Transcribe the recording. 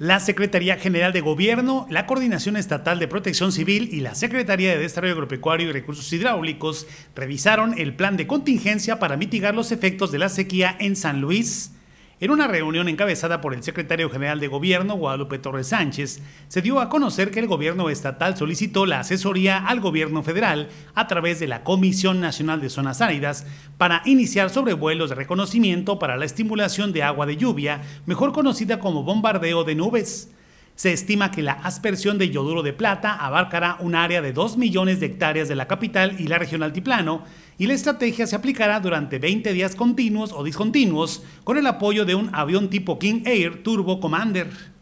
La Secretaría General de Gobierno, la Coordinación Estatal de Protección Civil y la Secretaría de Desarrollo Agropecuario y Recursos Hidráulicos revisaron el plan de contingencia para mitigar los efectos de la sequía en San Luis en una reunión encabezada por el secretario general de Gobierno, Guadalupe Torres Sánchez, se dio a conocer que el gobierno estatal solicitó la asesoría al gobierno federal a través de la Comisión Nacional de Zonas Áridas para iniciar sobrevuelos de reconocimiento para la estimulación de agua de lluvia, mejor conocida como bombardeo de nubes. Se estima que la aspersión de yoduro de plata abarcará un área de 2 millones de hectáreas de la capital y la región altiplano, y la estrategia se aplicará durante 20 días continuos o discontinuos con el apoyo de un avión tipo King Air Turbo Commander.